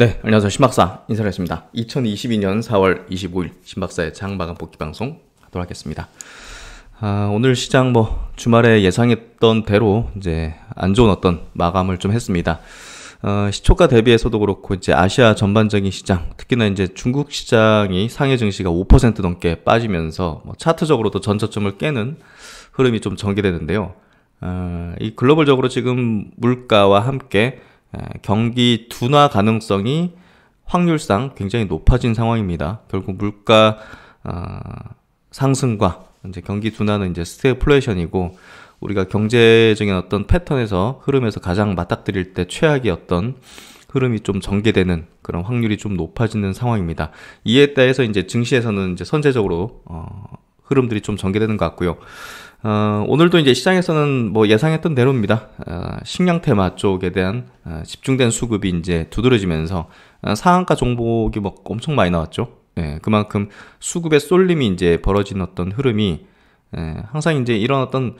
네, 안녕하세요. 신박사 인사를 했습니다. 2022년 4월 25일 신박사의 장마감 복귀 방송 하도록 하겠습니다. 아, 오늘 시장 뭐 주말에 예상했던 대로 이제 안 좋은 어떤 마감을 좀 했습니다. 어, 시초가 대비해서도 그렇고 이제 아시아 전반적인 시장, 특히나 이제 중국 시장이 상해 증시가 5% 넘게 빠지면서 뭐 차트적으로도 전저점을 깨는 흐름이 좀 전개되는데요. 어, 이 글로벌적으로 지금 물가와 함께 예, 경기 둔화 가능성이 확률상 굉장히 높아진 상황입니다. 결국 물가 어, 상승과 이제 경기 둔화는 이제 스태플레이션이고 우리가 경제적인 어떤 패턴에서 흐름에서 가장 맞닥뜨릴 때 최악의 어떤 흐름이 좀 전개되는 그런 확률이 좀 높아지는 상황입니다. 이에 따라서 이제 증시에서는 이제 선제적으로 어, 흐름들이 좀 전개되는 것 같고요. 어, 오늘도 이제 시장에서는 뭐 예상했던 대로입니다. 어, 식량 테마 쪽에 대한 어, 집중된 수급이 이제 두드러지면서 어, 상한가 종목이 막 뭐 엄청 많이 나왔죠. 예, 그만큼 수급의 쏠림이 이제 벌어진 어떤 흐름이 예, 항상 이제 이런 어떤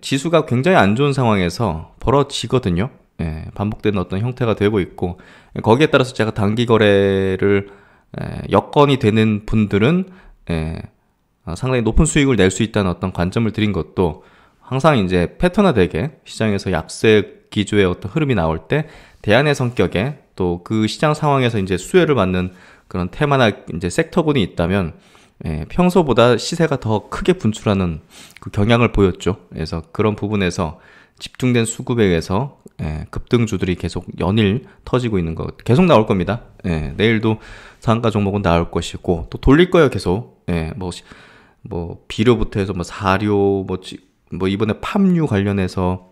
지수가 굉장히 안 좋은 상황에서 벌어지거든요. 예, 반복되는 어떤 형태가 되고 있고 거기에 따라서 제가 단기 거래를 예, 여건이 되는 분들은 예, 어, 상당히 높은 수익을 낼 수 있다는 어떤 관점을 드린 것도 항상 이제 패턴화되게 시장에서 약세 기조의 어떤 흐름이 나올 때 대안의 성격에 또 그 시장 상황에서 이제 수혜를 받는 그런 테마나 이제 섹터군이 있다면 예, 평소보다 시세가 더 크게 분출하는 그 경향을 보였죠. 그래서 그런 부분에서 집중된 수급에 의해서 예, 급등주들이 계속 연일 터지고 있는 것 계속 나올 겁니다. 예, 내일도 상가 종목은 나올 것이고 또 돌릴 거예요 계속. 예, 뭐뭐 비료부터 해서 뭐 사료 뭐, 지, 뭐 이번에 팜유 관련해서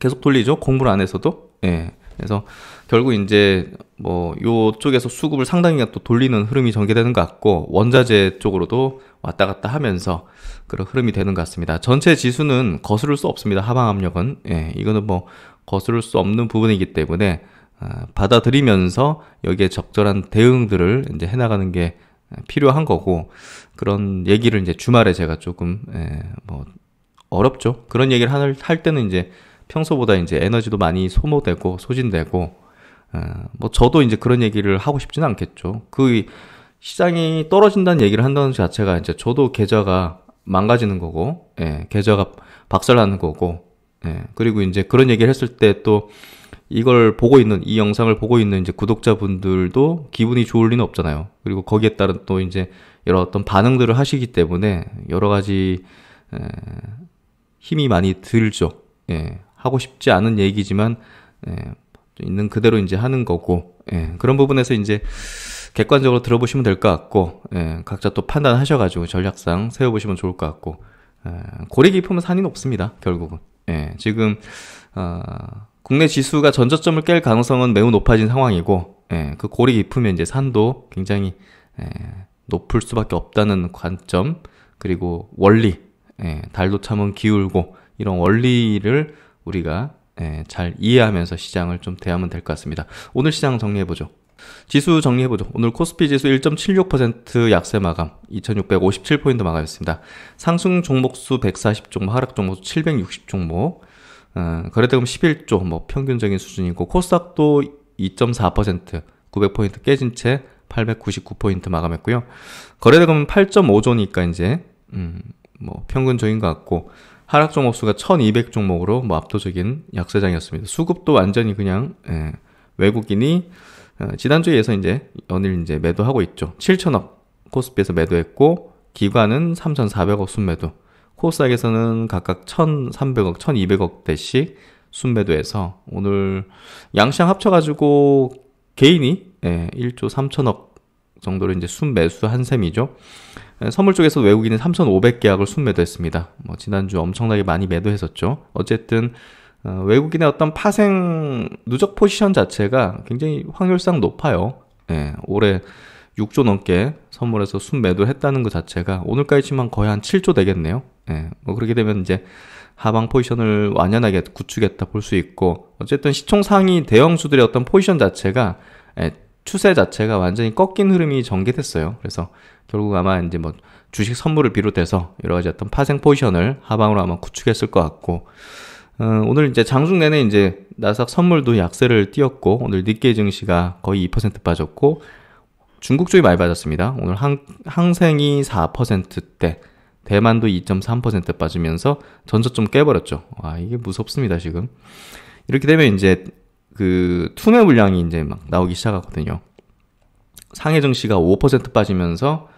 계속 돌리죠 공부를 안해서도예 그래서 결국 이제 뭐 요쪽에서 수급을 상당히 또 돌리는 흐름이 전개되는 것 같고 원자재 쪽으로도 왔다 갔다 하면서 그런 흐름이 되는 것 같습니다. 전체 지수는 거스를 수 없습니다. 하방 압력은 예, 이거는 뭐 거스를 수 없는 부분이기 때문에 아, 받아들이면서 여기에 적절한 대응들을 이제 해나가는 게 필요한 거고 그런 얘기를 이제 주말에 제가 조금 에, 예, 뭐 어렵죠. 그런 얘기를 할, 할 때는 이제 평소보다 이제 에너지도 많이 소모되고 소진되고 에, 어, 뭐 저도 이제 그런 얘기를 하고 싶지는 않겠죠. 그 시장이 떨어진다는 얘기를 한다는 자체가 이제 저도 계좌가 망가지는 거고 예, 계좌가 박살나는 거고 예, 그리고 이제 그런 얘기를 했을 때 또 이걸 보고 있는 이 영상을 보고 있는 이제 구독자분들도 기분이 좋을 리는 없잖아요. 그리고 거기에 따른 또 이제 여러 어떤 반응들을 하시기 때문에 여러 가지 에, 힘이 많이 들죠. 예, 하고 싶지 않은 얘기지만 예, 있는 그대로 이제 하는 거고 예, 그런 부분에서 이제 객관적으로 들어보시면 될 것 같고 예, 각자 또 판단하셔가지고 전략상 세워보시면 좋을 것 같고 예, 고리 깊으면 산이 높습니다. 결국은 예, 지금 어, 국내 지수가 전저점을 깰 가능성은 매우 높아진 상황이고 예, 그 고리 깊으면 이제 산도 굉장히 예, 높을 수밖에 없다는 관점 그리고 원리 예, 달도 참은 기울고 이런 원리를 우리가 예, 잘 이해하면서 시장을 좀 대하면 될 것 같습니다. 오늘 시장 정리해보죠. 지수 정리해보죠. 오늘 코스피 지수 1.76% 약세 마감, 2657포인트 마감했습니다. 상승 종목수 140종목, 하락 종목수 760종목, 어, 거래대금 11조, 뭐 평균적인 수준이고 코스닥도 2.4%, 900포인트 깨진 채 899포인트 마감했고요. 거래대금은 8.5조니까 이제 음, 뭐 평균적인 것 같고 하락 종목수가 1200 종목으로 뭐 압도적인 약세장이었습니다. 수급도 완전히 그냥 예, 외국인이 어, 지난주에서 이제 연일 이제 매도하고 있죠. 7천억 코스피에서 매도했고 기관은 3,400억 순매도 코스닥에서는 각각 1,300억, 1,200억 대씩 순매도해서 오늘 양시장 합쳐가지고 개인이 예, 1조 3천억 정도를 이제 순매수한 셈이죠. 예, 선물 쪽에서 외국인은 3,500계약을 순매도했습니다. 뭐 지난주 엄청나게 많이 매도했었죠. 어쨌든 어, 외국인의 어떤 파생 누적 포지션 자체가 굉장히 확률상 높아요. 예, 올해 6조 넘게 선물해서 순매도 했다는 것 자체가 오늘까지만 거의 한 7조 되겠네요. 예. 뭐 그렇게 되면 이제 하방 포지션을 완연하게 구축했다 볼 수 있고 어쨌든 시총 상위 대형주들의 어떤 포지션 자체가 예, 추세 자체가 완전히 꺾인 흐름이 전개됐어요. 그래서 결국 아마 이제 뭐 주식 선물을 비롯해서 여러 가지 어떤 파생 포지션을 하방으로 아마 구축했을 것 같고 어, 오늘 이제 장중 내내 이제 나삭 선물도 약세를 띄었고 오늘 닛게 증시가 거의 2% 빠졌고 중국 쪽이 많이 빠졌습니다. 오늘 항, 항생이 4%대, 대만도 2.3% 빠지면서 전저점 깨버렸죠. 아, 이게 무섭습니다, 지금. 이렇게 되면 이제 그 투매 물량이 이제 막 나오기 시작하거든요. 상해 증시가 5% 빠지면서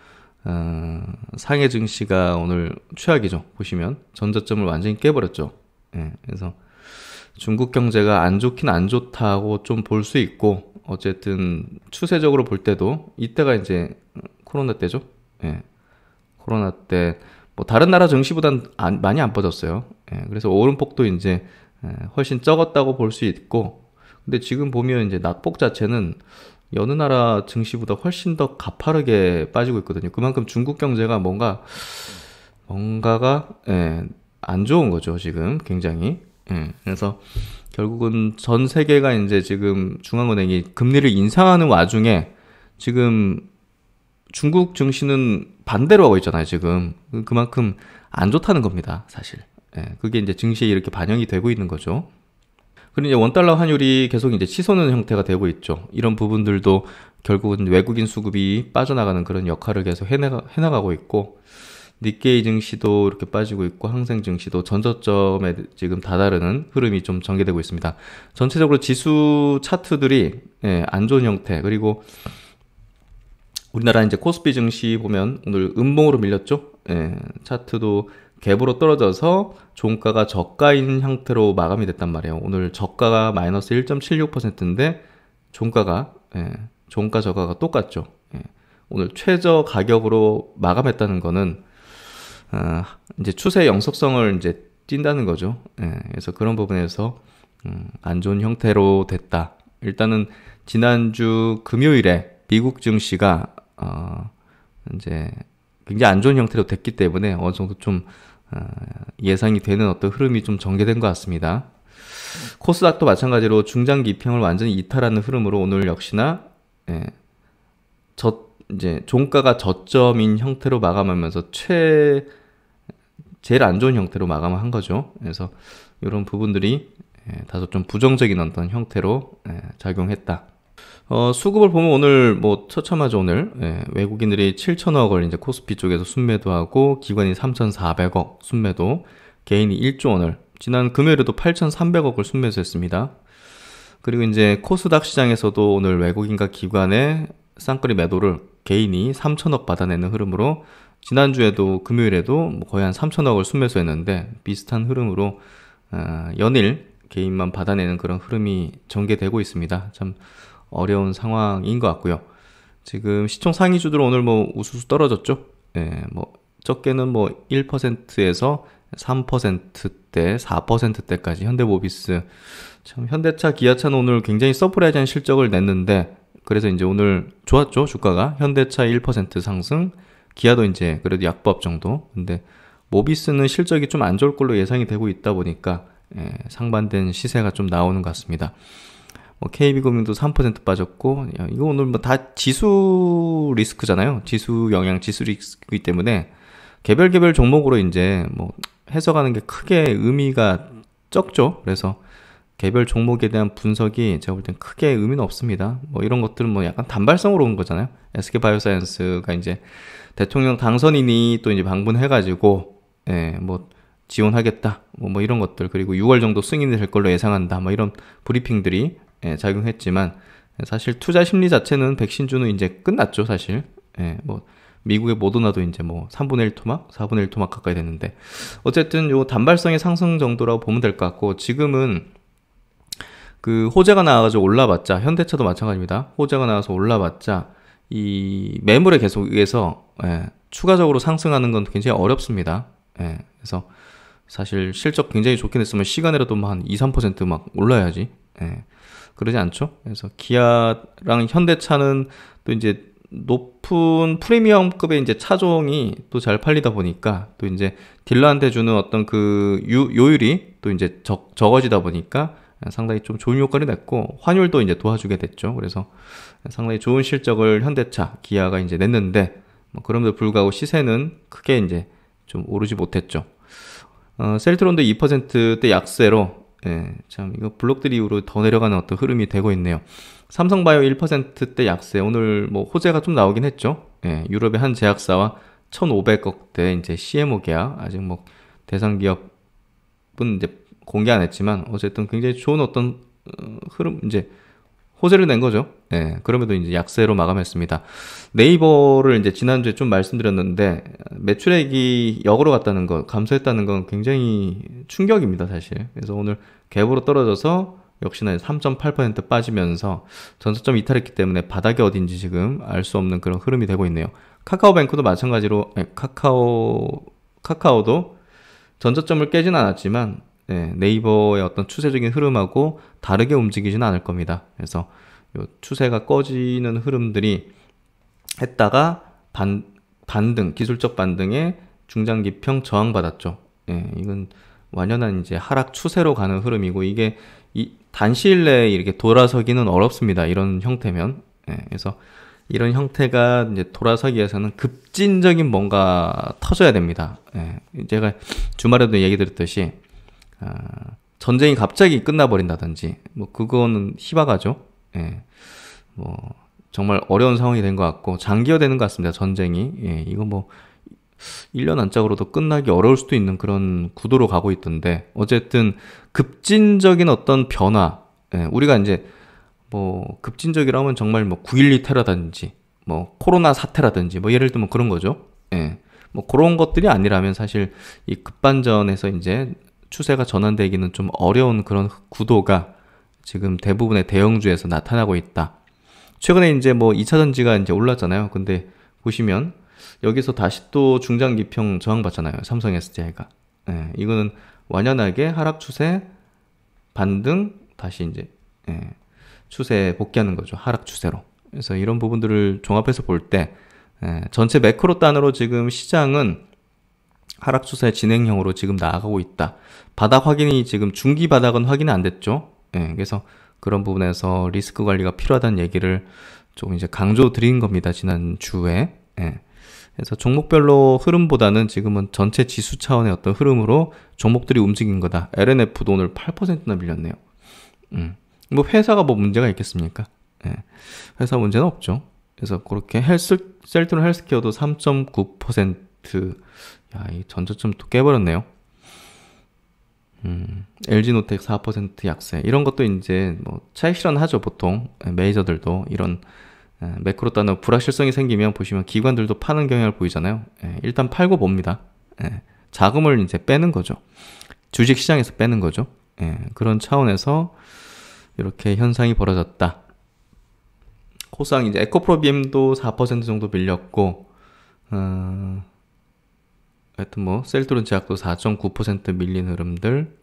어, 상해 증시가 오늘 최악이죠. 보시면 전저점을 완전히 깨버렸죠. 예, 그래서 중국 경제가 안 좋긴 안 좋다고 좀 볼 수 있고 어쨌든 추세적으로 볼 때도 이때가 이제 코로나 때죠. 예. 코로나 때 뭐 다른 나라 증시보단 안, 많이 안 빠졌어요. 예. 그래서 오름폭도 이제 예, 훨씬 적었다고 볼 수 있고 근데 지금 보면 이제 낙폭 자체는 여느 나라 증시보다 훨씬 더 가파르게 빠지고 있거든요. 그만큼 중국 경제가 뭔가 뭔가가 예, 안 좋은 거죠, 지금 굉장히. 음, 그래서 결국은 전 세계가 이제 지금 중앙은행이 금리를 인상하는 와중에 지금 중국 증시는 반대로 하고 있잖아요, 지금. 그만큼 안 좋다는 겁니다, 사실. 예, 그게 이제 증시에 이렇게 반영이 되고 있는 거죠. 그리고 이제 원달러 환율이 계속 이제 치솟는 형태가 되고 있죠. 이런 부분들도 결국은 외국인 수급이 빠져나가는 그런 역할을 계속 해나가, 해나가고 있고, 니케이 증시도 이렇게 빠지고 있고 항생 증시도 전저점에 지금 다다르는 흐름이 좀 전개되고 있습니다. 전체적으로 지수 차트들이 예, 안 좋은 형태 그리고 우리나라 이제 코스피 증시 보면 오늘 음봉으로 밀렸죠. 예, 차트도 갭으로 떨어져서 종가가 저가인 형태로 마감이 됐단 말이에요. 오늘 저가가 마이너스 1.76%인데 종가가 예, 종가 저가가 똑같죠. 예, 오늘 최저 가격으로 마감했다는 거는 아, 이제 추세 영속성을 이제 띈다는 거죠. 예, 그래서 그런 부분에서 음, 안 좋은 형태로 됐다. 일단은 지난주 금요일에 미국 증시가 어, 이제 굉장히 안 좋은 형태로 됐기 때문에 어느 정도 좀 어, 예상이 되는 어떤 흐름이 좀 전개된 것 같습니다. 코스닥도 마찬가지로 중장기 평을 완전히 이탈하는 흐름으로 오늘 역시나 예, 저 이제 종가가 저점인 형태로 마감하면서 최 제일 안 좋은 형태로 마감을 한 거죠. 그래서 이런 부분들이 예, 다소 좀 부정적인 어떤 형태로 예, 작용했다. 어, 수급을 보면 오늘 뭐 처참하죠 오늘 예, 외국인들이 7천억을 이제 코스피 쪽에서 순매도하고 기관이 3,400억 순매도 개인이 1조 원을 지난 금요일에도 8,300억을 순매수했습니다. 그리고 이제 코스닥 시장에서도 오늘 외국인과 기관의 쌍끌이 매도를 개인이 3천억 받아내는 흐름으로 지난주에도 금요일에도 뭐 거의 한 3천억을 순매수했는데 비슷한 흐름으로 어, 연일 개인만 받아내는 그런 흐름이 전개되고 있습니다. 참 어려운 상황인 것 같고요. 지금 시총 상위주들 은 오늘 뭐 우수수 떨어졌죠? 예, 뭐 적게는 뭐 1%에서 3%대, 4%대까지 현대모비스. 참 현대차, 기아차는 오늘 굉장히 서프라이즈한 실적을 냈는데 그래서 이제 오늘 좋았죠, 주가가. 현대차 1% 상승, 기아도 이제 그래도 약법 정도. 근데 모비스는 실적이 좀 안 좋을 걸로 예상이 되고 있다 보니까 예, 상반된 시세가 좀 나오는 것 같습니다. 뭐 KB금융도 3% 빠졌고 야, 이거 오늘 뭐 다 지수 리스크잖아요. 지수 영향, 지수 리스크이기 때문에 개별 개별 종목으로 이제 뭐 해석하는 게 크게 의미가 적죠. 그래서 개별 종목에 대한 분석이 제가 볼 땐 크게 의미는 없습니다. 뭐 이런 것들은 뭐 약간 단발성으로 온 거잖아요. SK 바이오사이언스가 이제 대통령 당선인이 또 이제 방문해가지고, 예, 뭐 지원하겠다, 뭐, 뭐 이런 것들 그리고 6월 정도 승인이 될 걸로 예상한다, 뭐 이런 브리핑들이 예, 작용했지만 사실 투자 심리 자체는 백신주는 이제 끝났죠, 사실. 예, 뭐 미국의 모더나도 이제 뭐 3분의 1 토막, 4분의 1 토막 가까이 됐는데 어쨌든 요 단발성의 상승 정도라고 보면 될 것 같고 지금은 그 호재가 나와서 올라봤자 현대차도 마찬가지입니다. 호재가 나와서 올라봤자 이 매물에 계속 의해서 예, 추가적으로 상승하는 건 굉장히 어렵습니다. 예, 그래서 사실 실적 굉장히 좋게 냈으면 시간이라도 한 2, 3%막 올라야지. 예, 그러지 않죠? 그래서 기아랑 현대차는 또 이제 높은 프리미엄급의 이제 차종이 또 잘 팔리다 보니까 또 이제 딜러한테 주는 어떤 그 유, 요율이 또 이제 적, 적어지다 보니까 상당히 좀 좋은 효과를 냈고 환율도 이제 도와주게 됐죠. 그래서 상당히 좋은 실적을 현대차, 기아가 이제 냈는데 뭐 그럼에도 불구하고 시세는 크게 이제 좀 오르지 못했죠. 어, 셀트론도 2%대 약세로 예, 참 이거 블록들 이후로 이더 내려가는 어떤 흐름이 되고 있네요. 삼성바이오 1%대 약세 오늘 뭐 호재가 좀 나오긴 했죠. 예, 유럽의 한 제약사와 1,500억대 이제 CMO 계약 아직 뭐 대상 기업은 이제 공개 안 했지만 어쨌든 굉장히 좋은 어떤 어, 흐름 이제 호재를낸 거죠. 예, 그럼에도 이제 약세로 마감했습니다. 네이버를 이제 지난주에 좀 말씀드렸는데 매출액이 역으로 갔다는 것, 감소했다는 건 굉장히 충격입니다, 사실. 그래서 오늘 갭으로 떨어져서 역시나 3.8% 빠지면서 전서점 이탈했기 때문에 바닥이 어딘지 지금 알 수 없는 그런 흐름이 되고 있네요. 카카오뱅크도 마찬가지로 네, 카카오 카카오도 전저점을 깨진 않았지만 네, 네이버의 어떤 추세적인 흐름하고 다르게 움직이지는 않을 겁니다. 그래서 추세가 꺼지는 흐름들이 했다가 반, 반등, 기술적 반등에 중장기 평 저항받았죠. 예, 이건 완연한 이제 하락 추세로 가는 흐름이고 이게 이 단시일 내에 이렇게 돌아서기는 어렵습니다. 이런 형태면. 예, 그래서 이런 형태가 이제 돌아서기 에서는 급진적인 뭔가 터져야 됩니다. 예, 제가 주말에도 얘기 드렸듯이 아, 전쟁이 갑자기 끝나버린다든지 뭐 그거는 희박하죠. 예. 뭐 정말 어려운 상황이 된 것 같고 장기화되는 것 같습니다. 전쟁이 예. 이거 뭐 1년 안짝으로도 끝나기 어려울 수도 있는 그런 구도로 가고 있던데 어쨌든 급진적인 어떤 변화 예. 우리가 이제 뭐 급진적이라면 정말 뭐9.12 테러라든지 뭐 코로나 사태라든지 뭐 예를 들면 그런 거죠. 예. 뭐 그런 것들이 아니라면 사실 이 급반전에서 이제 추세가 전환되기는 좀 어려운 그런 구도가 지금 대부분의 대형주에서 나타나고 있다. 최근에 이제 뭐 2차전지가 이제 올랐잖아요. 근데 보시면 여기서 다시 또 중장기평 저항받잖아요. 삼성 SDI가. 예, 이거는 완연하게 하락 추세, 반등, 다시 이제 예, 추세에 복귀하는 거죠. 하락 추세로. 그래서 이런 부분들을 종합해서 볼때 예, 전체 매크로 단으로 지금 시장은 하락 추세 진행형으로 지금 나아가고 있다. 바닥 확인이 지금 중기 바닥은 확인이 안 됐죠. 예, 그래서 그런 부분에서 리스크 관리가 필요하다는 얘기를 조 이제 강조 드린 겁니다. 지난 주에. 예. 그래서 종목별로 흐름보다는 지금은 전체 지수 차원의 어떤 흐름으로 종목들이 움직인 거다. LNF도 오늘 8%나 밀렸네요. 음. 뭐 회사가 뭐 문제가 있겠습니까? 예. 회사 문제는 없죠. 그래서 그렇게 헬스 셀트론 헬스케어도 3.9% 야, 이 전저점 또 깨버렸네요. 음, LG노텍 4% 약세. 이런 것도 이제 뭐 차익 실현하죠, 보통. 예, 매니저들도. 이런 예, 매크로 단어 불확실성이 생기면 보시면 기관들도 파는 경향을 보이잖아요. 예, 일단 팔고 봅니다. 예, 자금을 이제 빼는 거죠. 주식 시장에서 빼는 거죠. 예, 그런 차원에서 이렇게 현상이 벌어졌다. 코상 이제 에코프로비엠도 4% 정도 밀렸고, 어, 하여튼 뭐 셀트론 제약도4.9% 밀린 흐름들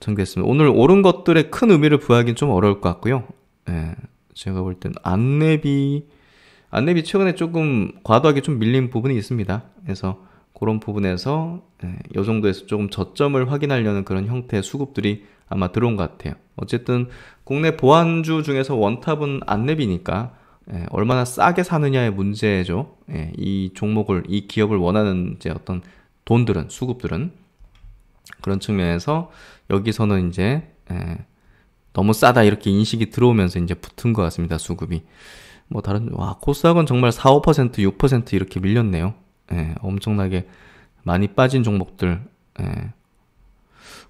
전개했습니다 오늘 오른 것들의 큰 의미를 부여하기는 좀 어려울 것 같고요. 예, 제가 볼 땐 안내비 안내비 최근에 조금 과도하게 좀 밀린 부분이 있습니다. 그래서 그런 부분에서 이 예, 정도에서 조금 저점을 확인하려는 그런 형태의 수급들이 아마 들어온 것 같아요. 어쨌든 국내 보안주 중에서 원탑은 안내비니까 예, 얼마나 싸게 사느냐의 문제죠. 예, 이 종목을, 이 기업을 원하는 이제 어떤 돈들은, 수급들은. 그런 측면에서 여기서는 이제, 예, 너무 싸다 이렇게 인식이 들어오면서 이제 붙은 것 같습니다. 수급이. 뭐 다른, 와, 코스닥은 정말 4, 5%, 6% 이렇게 밀렸네요. 예, 엄청나게 많이 빠진 종목들. 예,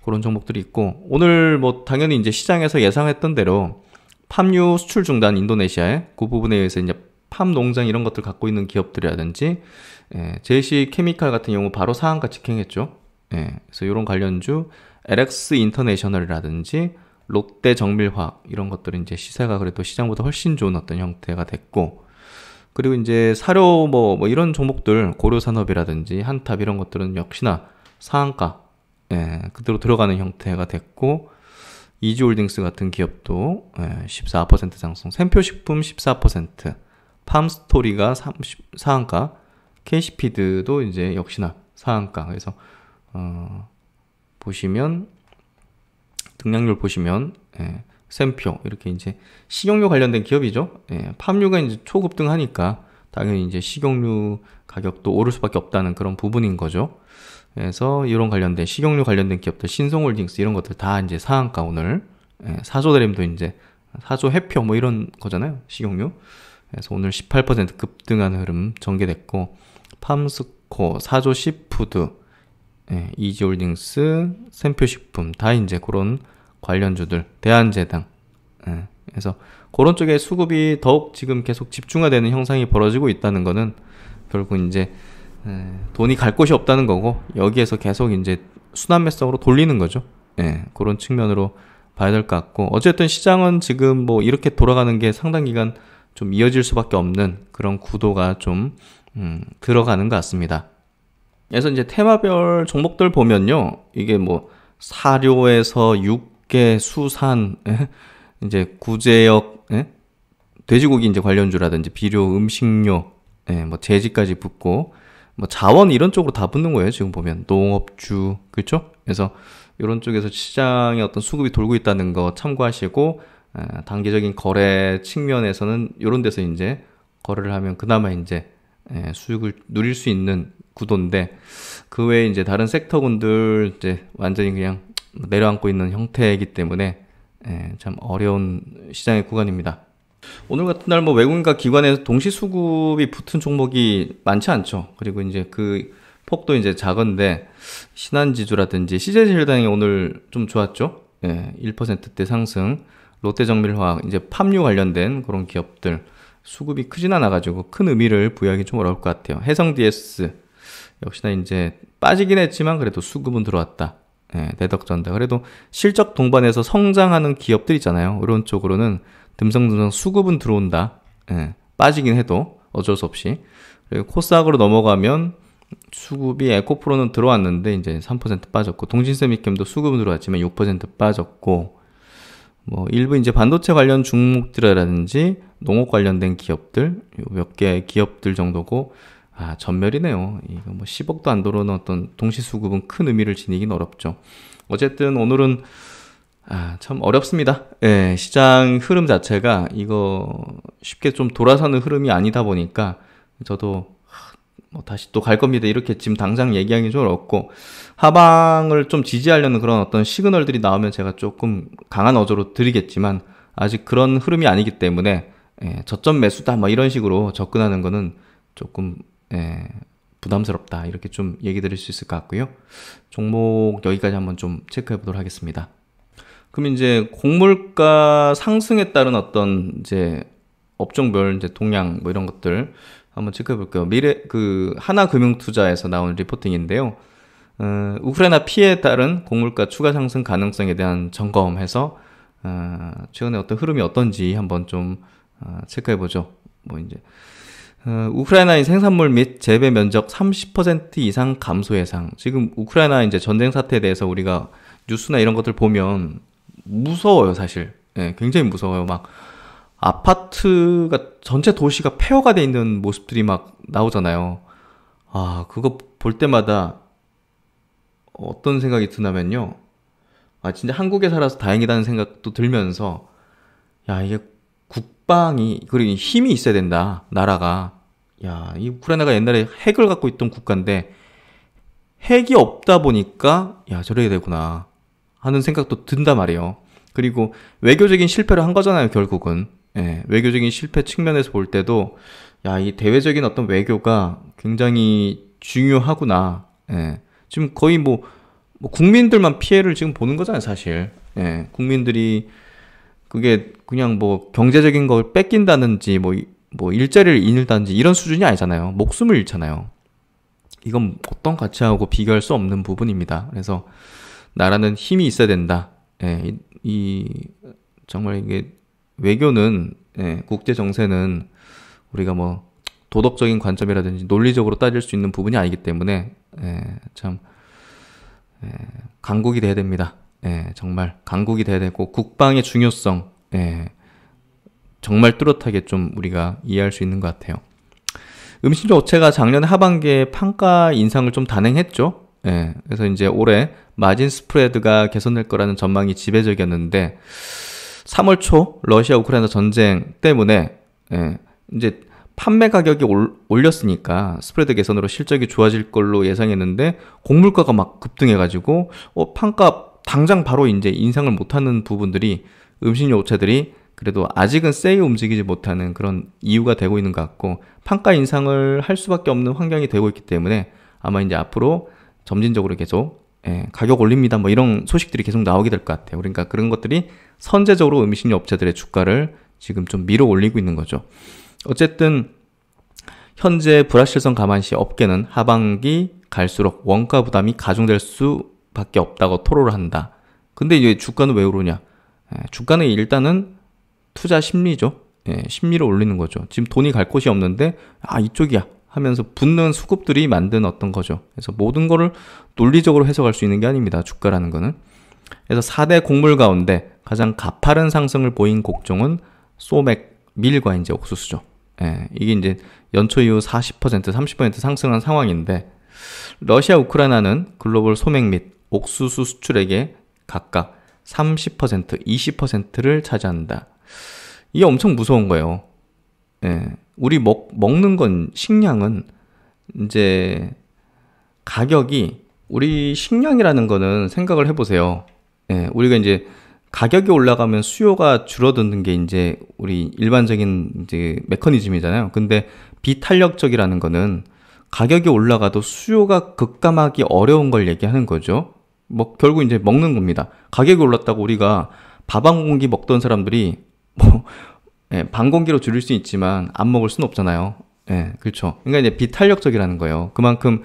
그런 종목들이 있고, 오늘 뭐 당연히 이제 시장에서 예상했던 대로 팜유 수출 중단 인도네시아에 그 부분에 의해서 이제 팜 농장 이런 것들 갖고 있는 기업들이라든지 예, 제시 케미칼 같은 경우 바로 상한가 직행했죠. 예, 그래서 이런 관련주 LX 인터내셔널이라든지 롯데 정밀화학 이런 것들은 이제 시세가 그래도 시장보다 훨씬 좋은 어떤 형태가 됐고 그리고 이제 사료 뭐, 뭐 이런 종목들 고려산업이라든지 한탑 이런 것들은 역시나 상한가 예, 그대로 들어가는 형태가 됐고 이지홀딩스 같은 기업도 14% 예, 상승, 샘표식품 14%, 팜스토리가 30, 상한가, KC피드도 이제 역시나 상한가. 그래서 어, 보시면 등락률 보시면 예, 샘표 이렇게 이제 식용유 관련된 기업이죠. 예, 팜유가 이제 초급등하니까 당연히 이제 식용유 가격도 오를 수밖에 없다는 그런 부분인 거죠. 그래서 이런 관련된 식용유 관련된 기업들, 신성홀딩스 이런 것들 다 이제 상한가 오늘 예, 사조대림도 이제 사조 해표 뭐 이런 거잖아요 식용유. 그래서 오늘 18% 급등한 흐름 전개됐고 팜스코, 사조 시푸드, 예, 이지홀딩스, 샘표식품 다 이제 그런 관련주들, 대한제당. 예, 그래서 그런 쪽에 수급이 더욱 지금 계속 집중화되는 형상이 벌어지고 있다는 거는 결국 이제 예, 돈이 갈 곳이 없다는 거고 여기에서 계속 이제 순환매성으로 돌리는 거죠. 예, 그런 측면으로 봐야 될 것 같고 어쨌든 시장은 지금 뭐 이렇게 돌아가는 게 상당 기간 좀 이어질 수밖에 없는 그런 구도가 좀 음, 들어가는 것 같습니다. 그래서 이제 테마별 종목들 보면요, 이게 뭐 사료에서 육계, 수산, 예? 이제 구제역, 예? 돼지고기 이제 관련주라든지 비료, 음식료, 예, 뭐 제지까지 붙고 뭐 자원 이런 쪽으로 다 붙는 거예요. 지금 보면 농업주 그렇죠? 그래서 이런 쪽에서 시장의 어떤 수급이 돌고 있다는 거 참고하시고 아, 단기적인 거래 측면에서는 이런 데서 이제 거래를 하면 그나마 이제 예, 수익을 누릴 수 있는 구도인데 그 외에 이제 다른 섹터군들 이제 완전히 그냥 내려앉고 있는 형태이기 때문에 예, 참 어려운 시장의 구간입니다. 오늘 같은 날 뭐 외국인과 기관에서 동시 수급이 붙은 종목이 많지 않죠. 그리고 이제 그 폭도 이제 작은데 신한지주라든지 시제질당이 오늘 좀 좋았죠. 예, 1%대 상승. 롯데정밀화학 이제 팜유 관련된 그런 기업들 수급이 크진 않아가지고 큰 의미를 부여하기 좀 어려울 것 같아요. 해성DS 역시나 이제 빠지긴 했지만 그래도 수급은 들어왔다. 예, 대덕전다. 그래도 실적 동반해서 성장하는 기업들 있잖아요. 이런 쪽으로는 듬성듬성 수급은 들어온다. 예, 빠지긴 해도 어쩔 수 없이. 그리고 코스닥으로 넘어가면 수급이 에코프로는 들어왔는데 이제 3% 빠졌고 동신세미캠도 수급은 들어왔지만 6% 빠졌고 뭐 일부 이제 반도체 관련 종목들이라든지 농업 관련된 기업들 몇 개 기업들 정도고 아 전멸이네요. 이거 뭐 10억도 안 들어오는 어떤 동시 수급은 큰 의미를 지니긴 어렵죠. 어쨌든 오늘은 아, 참 어렵습니다. 예, 시장 흐름 자체가 이거 쉽게 좀 돌아서는 흐름이 아니다 보니까 저도 뭐 다시 또 갈 겁니다. 이렇게 지금 당장 얘기하기 좀 어렵고 하방을 좀 지지하려는 그런 어떤 시그널들이 나오면 제가 조금 강한 어조로 드리겠지만 아직 그런 흐름이 아니기 때문에 예, 저점 매수다 뭐 이런 식으로 접근하는 거는 조금 예, 부담스럽다 이렇게 좀 얘기 드릴 수 있을 것 같고요. 종목 여기까지 한번 좀 체크해 보도록 하겠습니다. 그럼 이제 곡물가 상승에 따른 어떤 이제 업종별 이제 동향 뭐 이런 것들 한번 체크해 볼게요. 미래 그 하나금융투자에서 나온 리포팅인데요. 어, 우크라이나 피해에 따른 곡물가 추가 상승 가능성에 대한 점검해서 어, 최근에 어떤 흐름이 어떤지 한번 좀 어, 체크해 보죠. 뭐 이제 어, 우크라이나의 생산물 및 재배 면적 30% 이상 감소 예상. 지금 우크라이나 이제 전쟁 사태에 대해서 우리가 뉴스나 이런 것들 보면 무서워요, 사실. 네, 굉장히 무서워요. 막 아파트가 전체 도시가 폐허가 돼 있는 모습들이 막 나오잖아요. 아, 그거 볼 때마다 어떤 생각이 드냐면요. 아, 진짜 한국에 살아서 다행이다는 생각도 들면서 야, 이게 국방이 그리고 힘이 있어야 된다. 나라가. 야, 이 우크라이나가 옛날에 핵을 갖고 있던 국가인데 핵이 없다 보니까 야, 저래야 되구나. 하는 생각도 든다 말이에요. 그리고 외교적인 실패를 한 거잖아요, 결국은. 예, 외교적인 실패 측면에서 볼 때도 야, 이 대외적인 어떤 외교가 굉장히 중요하구나. 예. 지금 거의 뭐, 뭐 국민들만 피해를 지금 보는 거잖아요, 사실. 예. 국민들이 그게 그냥 뭐 경제적인 걸 뺏긴다든지 뭐, 뭐 일자리를 잃는다든지 이런 수준이 아니잖아요. 목숨을 잃잖아요. 이건 어떤 가치하고 비교할 수 없는 부분입니다. 그래서 나라는 힘이 있어야 된다. 예, 이 정말 이게 외교는 예, 국제 정세는 우리가 뭐 도덕적인 관점이라든지 논리적으로 따질 수 있는 부분이 아니기 때문에 예, 참 예, 강국이 돼야 됩니다. 예, 정말 강국이 돼야 되고 국방의 중요성 예, 정말 뚜렷하게 좀 우리가 이해할 수 있는 것 같아요. 음식료 업체가 작년 하반기에 판가 인상을 좀 단행했죠. 예, 그래서 이제 올해 마진 스프레드가 개선될 거라는 전망이 지배적이었는데 3월 초 러시아 우크라이나 전쟁 때문에 예, 이제 판매 가격이 올렸으니까 스프레드 개선으로 실적이 좋아질 걸로 예상했는데 곡물가가 막 급등해가지고 어, 판값 당장 바로 이제 인상을 못하는 부분들이 음식료 업체들이 그래도 아직은 세이 움직이지 못하는 그런 이유가 되고 있는 것 같고 판가 인상을 할 수밖에 없는 환경이 되고 있기 때문에 아마 이제 앞으로 점진적으로 계속 예, 가격 올립니다. 뭐 이런 소식들이 계속 나오게 될 것 같아요. 그러니까 그런 것들이 선제적으로 음식료 업체들의 주가를 지금 좀 밀어 올리고 있는 거죠. 어쨌든 현재 불확실성 감안시 업계는 하반기 갈수록 원가 부담이 가중될 수밖에 없다고 토로를 한다. 근데 이제 주가는 왜 오르냐? 예, 주가는 일단은 투자 심리죠. 예, 심리를 올리는 거죠. 지금 돈이 갈 곳이 없는데 아 이쪽이야. 하면서 붙는 수급들이 만든 어떤 거죠. 그래서 모든 거를 논리적으로 해석할 수 있는 게 아닙니다. 주가라는 거는. 그래서 4대 곡물 가운데 가장 가파른 상승을 보인 곡종은 소맥, 밀과 이제 옥수수죠. 예, 이게 이제 연초 이후 40%, 30% 상승한 상황인데 러시아 우크라이나는 글로벌 소맥 및 옥수수 수출액에 각각 30%, 20%를 차지한다. 이게 엄청 무서운 거예요. 예. 우리 먹, 먹는 건 식량은 이제 가격이 우리 식량이라는 거는 생각을 해보세요. 예, 우리가 이제 가격이 올라가면 수요가 줄어드는 게 이제 우리 일반적인 이제 메커니즘이잖아요. 근데 비탄력적이라는 거는 가격이 올라가도 수요가 급감하기 어려운 걸 얘기하는 거죠. 뭐 결국 이제 먹는 겁니다. 가격이 올랐다고 우리가 밥 한 공기 먹던 사람들이 뭐 예, 반공기로 줄일 수 있지만 안 먹을 수는 없잖아요. 예, 그렇죠. 그러니까 이제 비탄력적이라는 거예요. 그만큼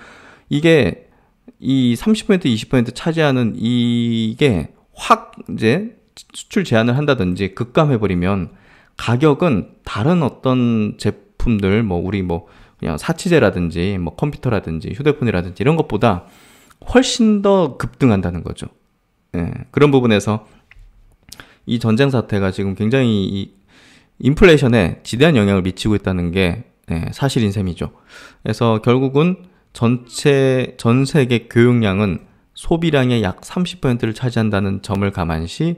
이게 이 30% 20% 차지하는 이게 확 이제 수출 제한을 한다든지 급감해버리면 가격은 다른 어떤 제품들 뭐 우리 뭐 그냥 사치제라든지 뭐 컴퓨터라든지 휴대폰이라든지 이런 것보다 훨씬 더 급등한다는 거죠. 예, 그런 부분에서 이 전쟁 사태가 지금 굉장히 이 인플레이션에 지대한 영향을 미치고 있다는 게 네, 사실인 셈이죠. 그래서 결국은 전체 전 세계 교육량은 소비량의 약 30%를 차지한다는 점을 감안시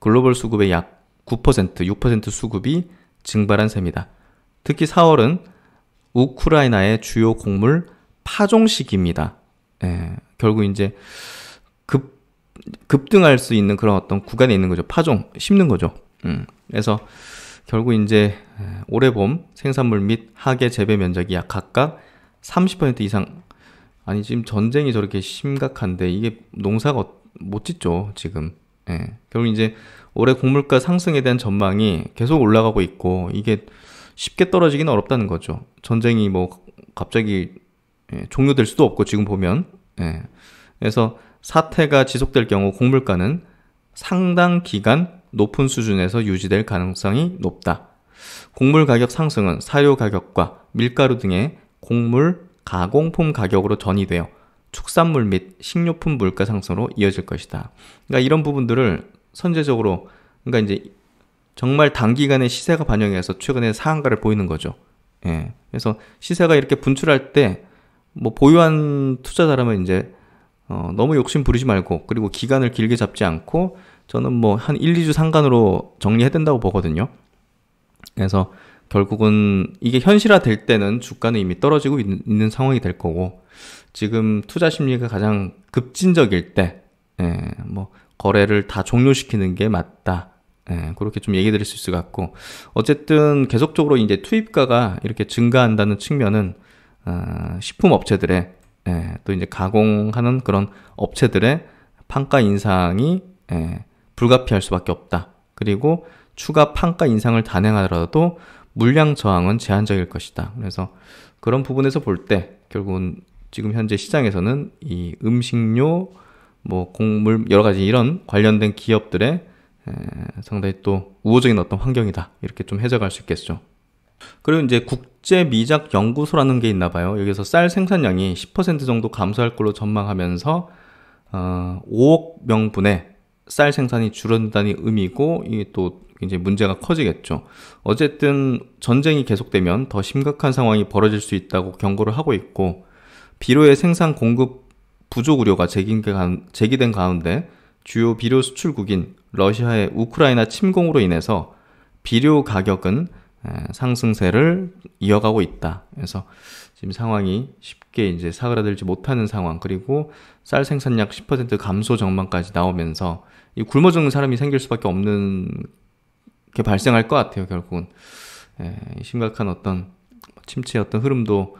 글로벌 수급의 약 9%, 6% 수급이 증발한 셈이다. 특히 4월은 우크라이나의 주요 곡물 파종 시기입니다. 예, 네, 결국 이제 급, 급등할 수 있는 그런 어떤 구간에 있는 거죠. 파종, 심는 거죠. 음, 그래서 결국 이제 올해 봄 생산물 및 하계 재배 면적이 약 각각 30% 이상 아니 지금 전쟁이 저렇게 심각한데 이게 농사가 못 짓죠 지금 예. 결국 이제 올해 곡물가 상승에 대한 전망이 계속 올라가고 있고 이게 쉽게 떨어지기는 어렵다는 거죠 전쟁이 뭐 갑자기 예, 종료될 수도 없고 지금 보면 예. 그래서 사태가 지속될 경우 곡물가는 상당 기간 높은 수준에서 유지될 가능성이 높다. 곡물 가격 상승은 사료 가격과 밀가루 등의 곡물, 가공품 가격으로 전이되어 축산물 및 식료품 물가 상승으로 이어질 것이다. 그러니까 이런 부분들을 선제적으로 그러니까 이제 정말 단기간에 시세가 반영해서 최근에 상한가를 보이는 거죠. 예. 그래서 시세가 이렇게 분출할 때 뭐 보유한 투자자라면 이제 어, 너무 욕심 부리지 말고 그리고 기간을 길게 잡지 않고 저는 뭐 한 1, 2주 상간으로 정리해야 된다고 보거든요. 그래서 결국은 이게 현실화 될 때는 주가는 이미 떨어지고 있는, 있는 상황이 될 거고 지금 투자 심리가 가장 급진적일 때, 예, 뭐 거래를 다 종료시키는 게 맞다. 예, 그렇게 좀 얘기 드릴 수 있을 것 같고 어쨌든 계속적으로 이제 투입가가 이렇게 증가한다는 측면은 어, 식품 업체들의 예, 또 이제 가공하는 그런 업체들의 판가 인상이 예, 불가피할 수밖에 없다. 그리고 추가 판가 인상을 단행하더라도 물량 저항은 제한적일 것이다. 그래서 그런 부분에서 볼 때 결국은 지금 현재 시장에서는 이 음식료, 뭐 곡물 여러 가지 이런 관련된 기업들의 상당히 또 우호적인 어떤 환경이다 이렇게 좀 해석할 수 있겠죠. 그리고 이제 국제 미작 연구소라는 게 있나 봐요. 여기서 쌀 생산량이 10% 정도 감소할 걸로 전망하면서 어, 5억 명분의 쌀 생산이 줄어든다는 의미고 이게 또 굉장히 문제가 커지겠죠. 어쨌든 전쟁이 계속되면 더 심각한 상황이 벌어질 수 있다고 경고를 하고 있고 비료의 생산 공급 부족 우려가 제기된 가운데 주요 비료 수출국인 러시아의 우크라이나 침공으로 인해서 비료 가격은 상승세를 이어가고 있다. 그래서 지금 상황이 쉽게 이제 사그라들지 못하는 상황 그리고 쌀 생산량 10% 감소 전망까지 나오면서 이 굶어 죽는 사람이 생길 수밖에 없는 게 발생할 것 같아요, 결국은. 예, 심각한 어떤 침체의 어떤 흐름도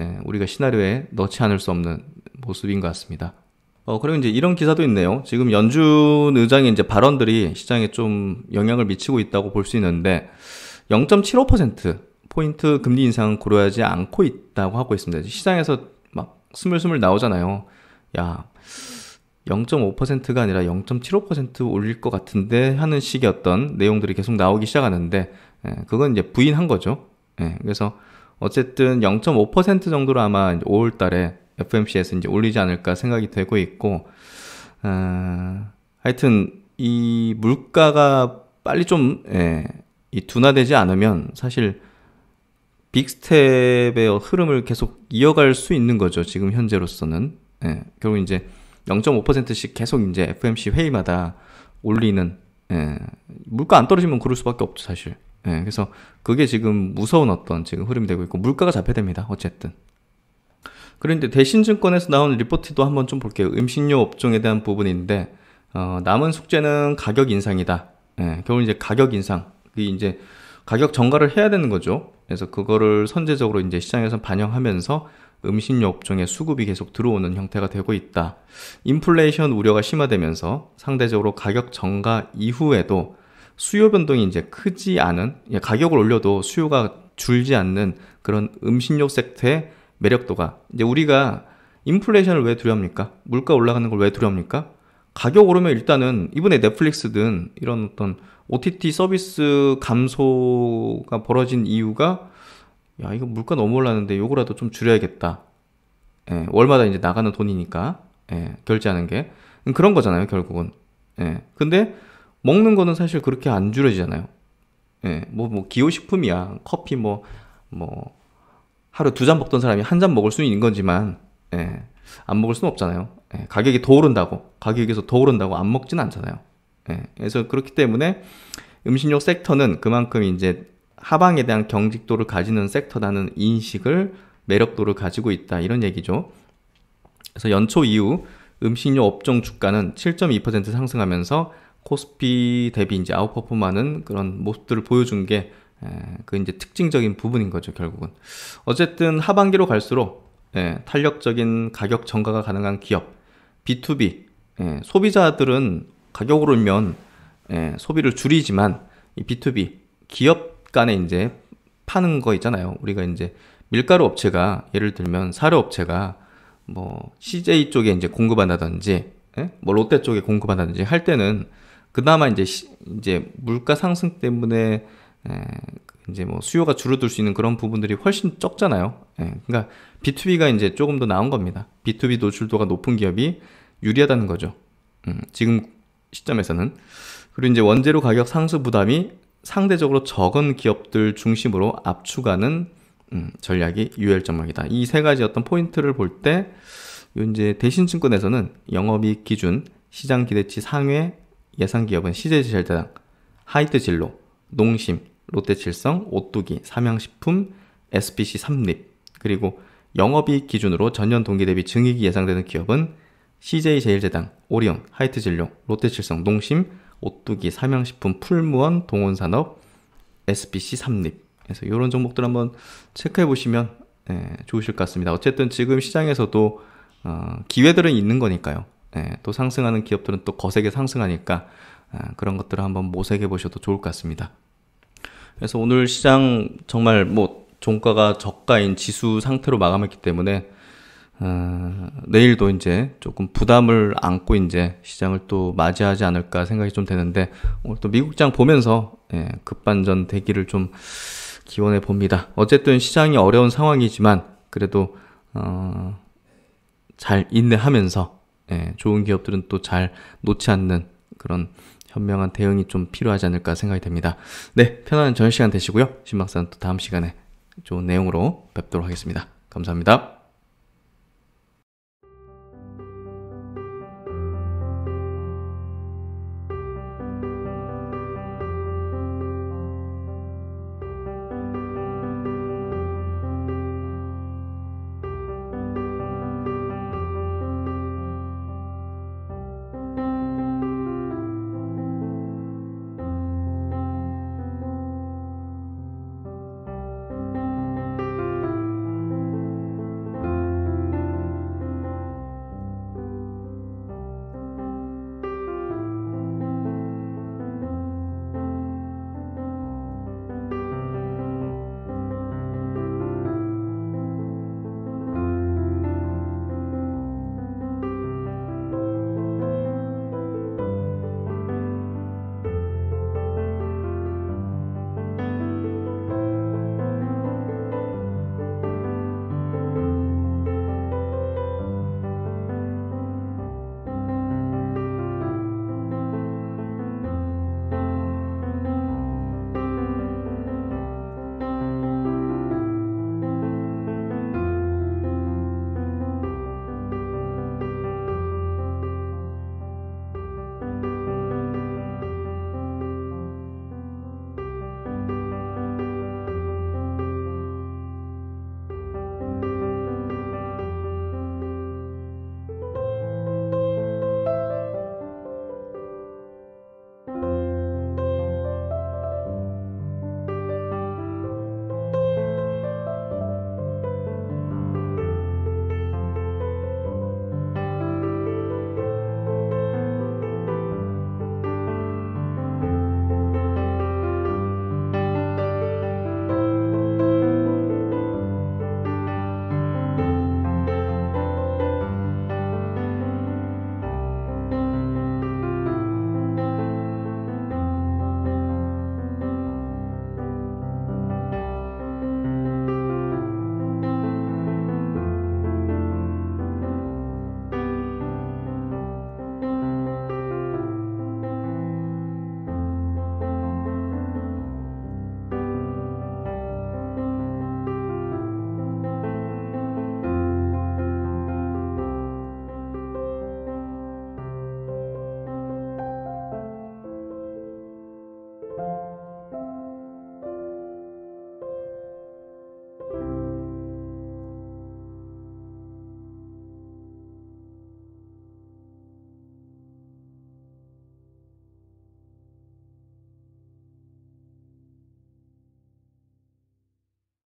예, 우리가 시나리오에 넣지 않을 수 없는 모습인 것 같습니다. 어, 그리고 이제 이런 기사도 있네요. 지금 연준 의장의 이제 발언들이 시장에 좀 영향을 미치고 있다고 볼 수 있는데 0.75% 포인트 금리 인상은 고려하지 않고 있다고 하고 있습니다. 시장에서 막 스물스물 나오잖아요. 야, 0.5%가 아니라 0.75% 올릴 것 같은데 하는 식의 어떤 내용들이 계속 나오기 시작하는데 예, 그건 이제 부인한 거죠. 예, 그래서 어쨌든 0.5% 정도로 아마 5월 달에 FMC에서 이제 올리지 않을까 생각이 되고 있고 어, 하여튼 이 물가가 빨리 좀 예, 이 둔화되지 않으면 사실 빅스텝의 흐름을 계속 이어갈 수 있는 거죠. 지금 현재로서는 예, 결국 이제 0.5%씩 계속 이제 FMC 회의마다 올리는 예, 물가 안 떨어지면 그럴 수밖에 없죠 사실. 예, 그래서 그게 지금 무서운 어떤 지금 흐름이 되고 있고 물가가 잡혀됩니다 어쨌든. 그런데 대신증권에서 나온 리포트도 한번 좀 볼게요. 음식료 업종에 대한 부분인데 어, 남은 숙제는 가격 인상이다. 예, 결국 이제 가격 인상, 그 이제 가격 정가를 해야 되는 거죠. 그래서 그거를 선제적으로 이제 시장에서 반영하면서 음식료 업종의 수급이 계속 들어오는 형태가 되고 있다. 인플레이션 우려가 심화되면서 상대적으로 가격 정가 이후에도 수요 변동이 이제 크지 않은 예, 가격을 올려도 수요가 줄지 않는 그런 음식료 섹터의 매력도가 이제 우리가 인플레이션을 왜 두려합니까? 물가 올라가는 걸 왜 두려합니까? 가격 오르면 일단은 이번에 넷플릭스든 이런 어떤 OTT 서비스 감소가 벌어진 이유가 야, 이거 물가 너무 올랐는데 요거라도 좀 줄여야겠다. 예, 월마다 이제 나가는 돈이니까, 예, 결제하는 게. 음, 그런 거잖아요, 결국은. 예. 근데 먹는 거는 사실 그렇게 안 줄여지잖아요. 예, 뭐, 뭐, 기호식품이야. 커피 뭐, 뭐, 하루 두 잔 먹던 사람이 한 잔 먹을 수 있는 거지만, 예, 안 먹을 수는 없잖아요. 예, 가격이 더 오른다고, 가격에서 더 오른다고 안 먹진 않잖아요. 예, 그래서 그렇기 때문에 음식료 섹터는 그만큼 이제 하방에 대한 경직도를 가지는 섹터라는 인식을 매력도를 가지고 있다 이런 얘기죠. 그래서 연초 이후 음식료 업종 주가는 7.2% 상승하면서 코스피 대비 이제 아웃퍼폼하는 그런 모습들을 보여준 게 그 이제 특징적인 부분인 거죠 결국은 어쨌든 하반기로 갈수록 예, 탄력적인 가격 전가가 가능한 기업 B2B 예, 소비자들은 가격을 올면 예, 소비를 줄이지만 이 B2B 기업 간에 이제 파는 거 있잖아요. 우리가 이제 밀가루 업체가 예를 들면 사료 업체가 뭐 CJ 쪽에 이제 공급한다든지 예? 뭐 롯데 쪽에 공급한다든지 할 때는 그나마 이제 시, 이제 물가 상승 때문에 예, 이제 뭐 수요가 줄어들 수 있는 그런 부분들이 훨씬 적잖아요. 예, 그러니까 B2B가 이제 조금 더 나은 겁니다. B2B 노출도가 높은 기업이 유리하다는 거죠. 음, 지금 시점에서는 그리고 이제 원재료 가격 상승 부담이 상대적으로 적은 기업들 중심으로 압축하는 음, 전략이 유혈 전망이다. 이 세 가지 어떤 포인트를 볼때 이제 대신증권에서는 영업이익 기준, 시장 기대치 상회, 예상 기업은 시제제철대당, 하이트 진로, 농심, 롯데칠성, 오뚜기, 삼양식품, SPC 삼립 그리고 영업이익 기준으로 전년 동기 대비 증익이 예상되는 기업은 CJ제일제당, 오리온, 하이트진료, 롯데칠성, 농심, 오뚜기, 삼양식품, 풀무원, 동원산업, SBC 삼립. 그래서 이런 종목들 한번 체크해 보시면 예, 좋으실 것 같습니다. 어쨌든 지금 시장에서도 어, 기회들은 있는 거니까요. 예, 또 상승하는 기업들은 또 거세게 상승하니까 아, 그런 것들을 한번 모색해 보셔도 좋을 것 같습니다. 그래서 오늘 시장 정말 뭐 종가가 저가인 지수 상태로 마감했기 때문에 어, 내일도 이제 조금 부담을 안고 이제 시장을 또 맞이하지 않을까 생각이 좀 되는데 오늘 또 미국장 보면서 예, 급반전 되기를 좀 기원해 봅니다. 어쨌든 시장이 어려운 상황이지만 그래도 어, 잘 인내하면서 예, 좋은 기업들은 또 잘 놓지 않는 그런 현명한 대응이 좀 필요하지 않을까 생각이 됩니다. 네, 편안한 저녁 시간 되시고요. 신박사는 또 다음 시간에 좋은 내용으로 뵙도록 하겠습니다. 감사합니다.